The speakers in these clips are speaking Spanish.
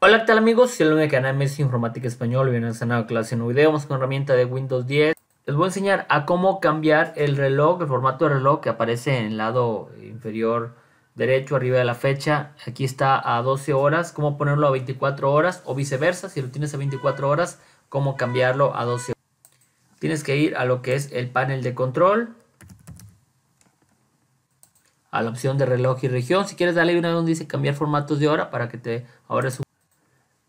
Hola, ¿qué tal amigos? Soy el canal Messi Informática Español. Bienvenidos a una clase, un nuevo video. Vamos con herramienta de Windows 10. Les voy a enseñar a cómo cambiar el reloj, el formato de reloj que aparece en el lado inferior derecho, arriba de la fecha. Aquí está a 12 horas, cómo ponerlo a 24 horas o viceversa. Si lo tienes a 24 horas, cómo cambiarlo a 12 horas. Tienes que ir a lo que es el panel de control. A la opción de reloj y región. Si quieres darle una donde dice cambiar formatos de hora para que te ahora un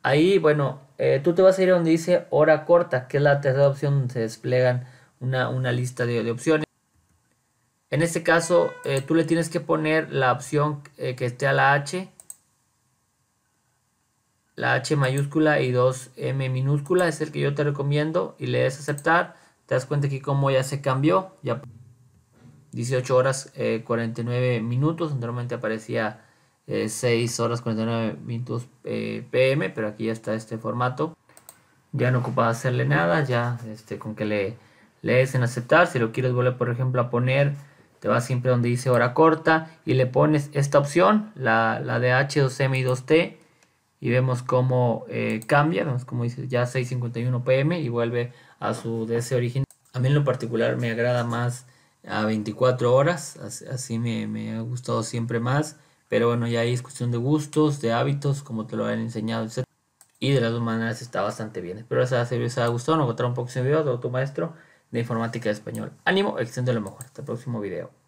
Ahí, bueno, eh, tú te vas a ir a donde dice hora corta, que es la tercera opción donde se desplegan una, lista de, opciones. En este caso, eh, tú le tienes que poner la opción eh, que esté a la H, la H mayúscula y 2M minúscula, es el que yo te recomiendo, y le des aceptar. Te das cuenta que como ya se cambió, ya 18 horas 49 minutos, anteriormente aparecía 6 eh, horas 49 minutos eh, pm, pero aquí ya está este formato. Ya no ocupa hacerle nada, ya este, con que le, le des en aceptar. Si lo quieres volver, por ejemplo, a poner, te va siempre donde dice hora corta y le pones esta opción, la, la de H2M y 2T. Y vemos cómo eh, cambia, vemos cómo dice ya 6.51 pm y vuelve a su DS original. A mí en lo particular me agrada más a 24 horas, así me, me ha gustado siempre más pero bueno, ya ahí es cuestión de gustos, de hábitos, como te lo han enseñado, etc. Y de las dos maneras está bastante bien. Espero les haya gustado. Nos en un próximo video de otro maestro de informática de español. Ánimo, extiendo lo mejor. Hasta el próximo video.